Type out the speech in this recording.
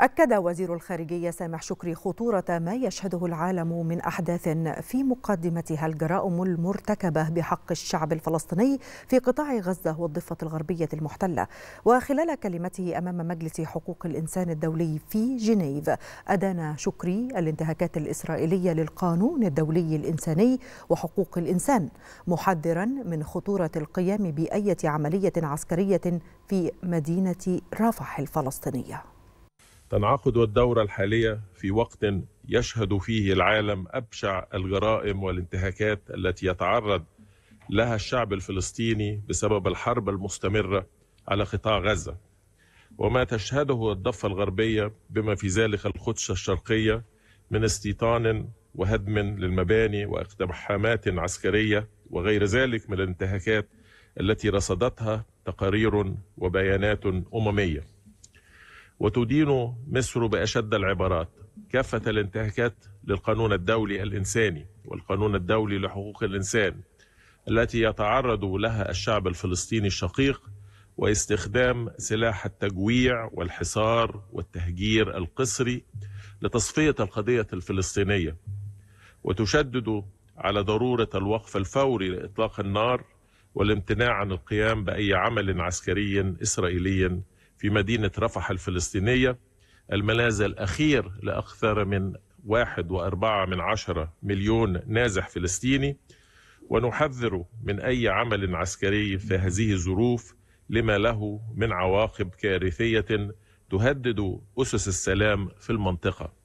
أكد وزير الخارجية سامح شكري خطورة ما يشهده العالم من أحداث في مقدمتها الجرائم المرتكبة بحق الشعب الفلسطيني في قطاع غزة والضفة الغربية المحتلة وخلال كلمته أمام مجلس حقوق الإنسان الدولي في جنيف أدان شكري الانتهاكات الإسرائيلية للقانون الدولي الإنساني وحقوق الإنسان محذرا من خطورة القيام بأية عملية عسكرية في مدينة رفح الفلسطينية تنعقد الدورة الحالية في وقت يشهد فيه العالم أبشع الجرائم والانتهاكات التي يتعرض لها الشعب الفلسطيني بسبب الحرب المستمرة على قطاع غزة وما تشهده الضفة الغربية بما في ذلك القدس الشرقية من استيطان وهدم للمباني واقتحامات عسكرية وغير ذلك من الانتهاكات التي رصدتها تقارير وبيانات أممية وتدين مصر بأشد العبارات كافة الانتهاكات للقانون الدولي الإنساني والقانون الدولي لحقوق الإنسان التي يتعرض لها الشعب الفلسطيني الشقيق واستخدام سلاح التجويع والحصار والتهجير القسري لتصفية القضية الفلسطينية وتشدد على ضرورة الوقف الفوري لإطلاق النار والامتناع عن القيام بأي عمل عسكري إسرائيلي في مدينة رفح الفلسطينية الملاذ الأخير لأكثر من واحد وأربعة من عشرة مليون نازح فلسطيني ونحذر من أي عمل عسكري في هذه الظروف لما له من عواقب كارثية تهدد أسس السلام في المنطقة